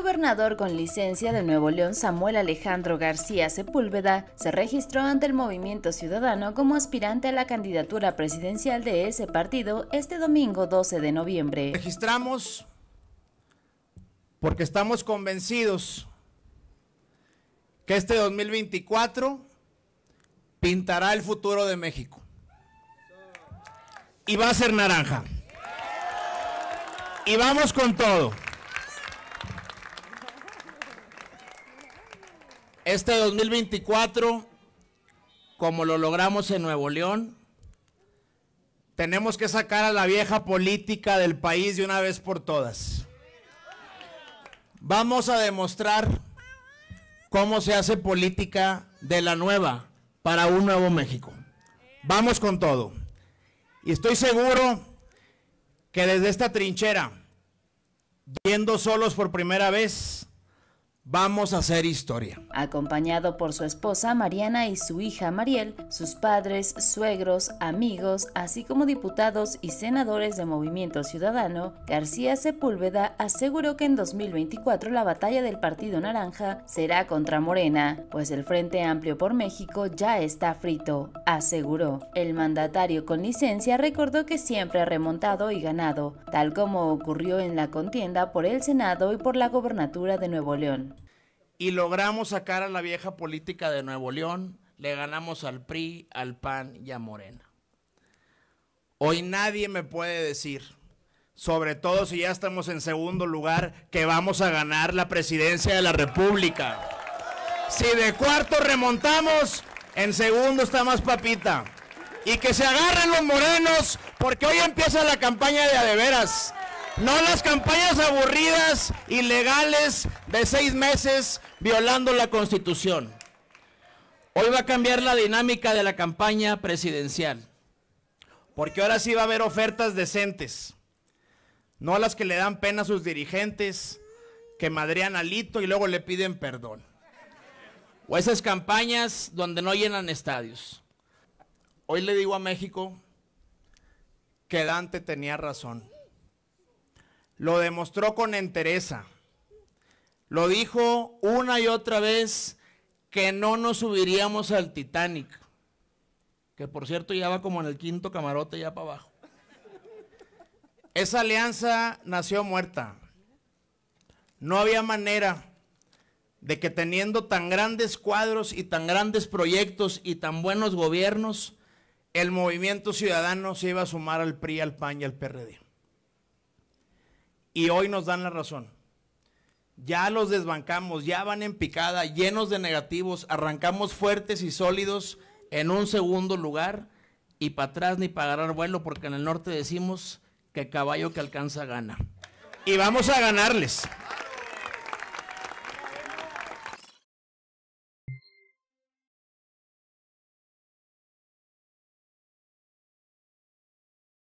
gobernador con licencia de Nuevo León Samuel Alejandro García Sepúlveda se registró ante el Movimiento Ciudadano como aspirante a la candidatura presidencial de ese partido este domingo 12 de noviembre. Registramos porque estamos convencidos que este 2024 pintará el futuro de México. Y va a ser naranja. Y vamos con todo. Este 2024, como lo logramos en Nuevo León, tenemos que sacar a la vieja política del país de una vez por todas. Vamos a demostrar cómo se hace política de la nueva para un nuevo México. Vamos con todo. Y estoy seguro que desde esta trinchera, viendo solos por primera vez, Vamos a hacer historia. Acompañado por su esposa Mariana y su hija Mariel, sus padres, suegros, amigos, así como diputados y senadores de Movimiento Ciudadano, García Sepúlveda aseguró que en 2024 la batalla del Partido Naranja será contra Morena, pues el Frente Amplio por México ya está frito, aseguró. El mandatario con licencia recordó que siempre ha remontado y ganado, tal como ocurrió en la contienda por el Senado y por la gobernatura de Nuevo León y logramos sacar a la vieja política de Nuevo León, le ganamos al PRI, al PAN y a Morena. Hoy nadie me puede decir, sobre todo si ya estamos en segundo lugar, que vamos a ganar la presidencia de la República. Si de cuarto remontamos, en segundo está más papita. Y que se agarren los morenos, porque hoy empieza la campaña de adeveras. No las campañas aburridas, ilegales, de seis meses violando la constitución. Hoy va a cambiar la dinámica de la campaña presidencial. Porque ahora sí va a haber ofertas decentes. No las que le dan pena a sus dirigentes, que madrean alito y luego le piden perdón. O esas campañas donde no llenan estadios. Hoy le digo a México que Dante tenía razón. Lo demostró con entereza. Lo dijo una y otra vez que no nos subiríamos al Titanic. Que por cierto ya va como en el quinto camarote ya para abajo. Esa alianza nació muerta. No había manera de que teniendo tan grandes cuadros y tan grandes proyectos y tan buenos gobiernos, el movimiento ciudadano se iba a sumar al PRI, al PAN y al PRD y hoy nos dan la razón. Ya los desbancamos, ya van en picada, llenos de negativos, arrancamos fuertes y sólidos en un segundo lugar y para atrás ni para agarrar vuelo porque en el norte decimos que caballo que alcanza gana. Y vamos a ganarles.